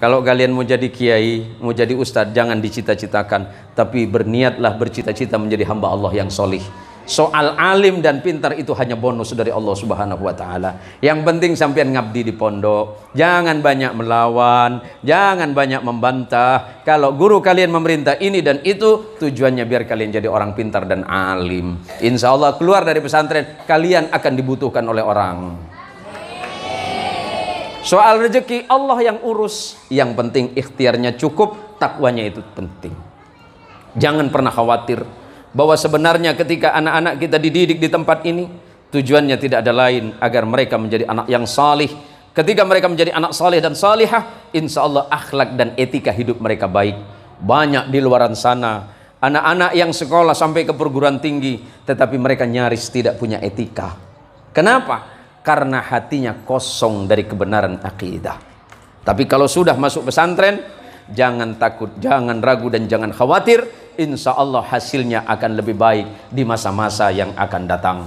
Kalau kalian mau jadi kiai, mau jadi ustadz, jangan dicita-citakan. Tapi berniatlah bercita-cita menjadi hamba Allah yang solih. Soal alim dan pintar itu hanya bonus dari Allah Subhanahu wa taala. Yang penting sampean ngabdi di pondok. Jangan banyak melawan, jangan banyak membantah. Kalau guru kalian memerintah ini dan itu, tujuannya biar kalian jadi orang pintar dan alim. Insya Allah keluar dari pesantren, kalian akan dibutuhkan oleh orang. Soal rezeki Allah yang urus. Yang penting ikhtiarnya cukup, takwanya itu penting. Jangan pernah khawatir bahwa sebenarnya ketika anak-anak kita dididik di tempat ini, tujuannya tidak ada lain agar mereka menjadi anak yang salih. Ketika mereka menjadi anak salih dan salihah, insya Allah akhlak dan etika hidup mereka baik. Banyak di luar sana anak-anak yang sekolah sampai ke perguruan tinggi, tetapi mereka nyaris tidak punya etika. Kenapa? karena hatinya kosong dari kebenaran akidah. Tapi kalau sudah masuk pesantren, jangan takut, jangan ragu dan jangan khawatir. Insya Allah hasilnya akan lebih baik di masa-masa yang akan datang.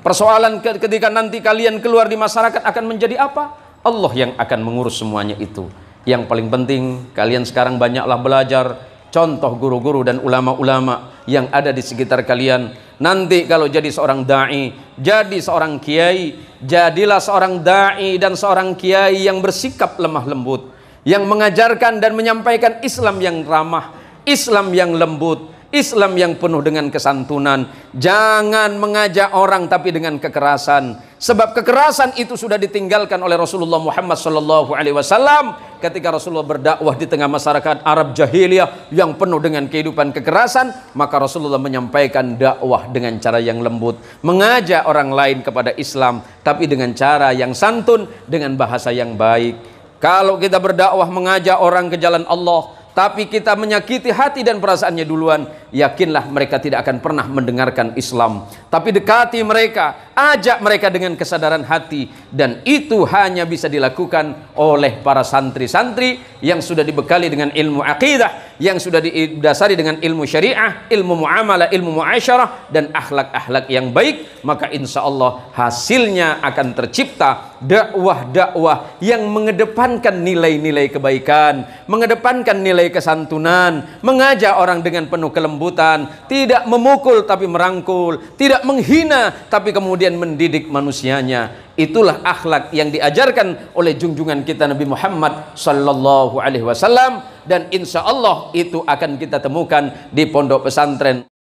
Persoalan ketika nanti kalian keluar di masyarakat akan menjadi apa? Allah yang akan mengurus semuanya itu. Yang paling penting kalian sekarang banyaklah belajar contoh guru-guru dan ulama-ulama yang ada di sekitar kalian. Nanti kalau jadi seorang dai, jadi seorang kiai, jadilah seorang dai dan seorang kiai yang bersikap lemah lembut, yang mengajarkan dan menyampaikan Islam yang ramah, Islam yang lembut, Islam yang penuh dengan kesantunan. Jangan mengajak orang tapi dengan kekerasan. Sebab kekerasan itu sudah ditinggalkan oleh Rasulullah Muhammad Sallallahu Alaihi Wasallam ketika Rasulullah berdakwah di tengah masyarakat Arab jahiliyah yang penuh dengan kehidupan kekerasan, maka Rasulullah menyampaikan dakwah dengan cara yang lembut, mengajak orang lain kepada Islam, tapi dengan cara yang santun, dengan bahasa yang baik. Kalau kita berdakwah mengajak orang ke jalan Allah, tapi kita menyakiti hati dan perasaannya duluan, yakinlah mereka tidak akan pernah mendengarkan Islam. Tapi dekati mereka, ajak mereka dengan kesadaran hati dan itu hanya bisa dilakukan oleh para santri-santri yang sudah dibekali dengan ilmu akidah, yang sudah didasari dengan ilmu syariah, ilmu muamalah, ilmu muasyarah dan akhlak-akhlak yang baik, maka insya Allah hasilnya akan tercipta dakwah-dakwah yang mengedepankan nilai-nilai kebaikan, mengedepankan nilai kesantunan, mengajak orang dengan penuh kelembutan kelembutan, tidak memukul tapi merangkul, tidak menghina tapi kemudian mendidik manusianya. Itulah akhlak yang diajarkan oleh junjungan kita Nabi Muhammad sallallahu alaihi wasallam dan insya Allah itu akan kita temukan di pondok pesantren.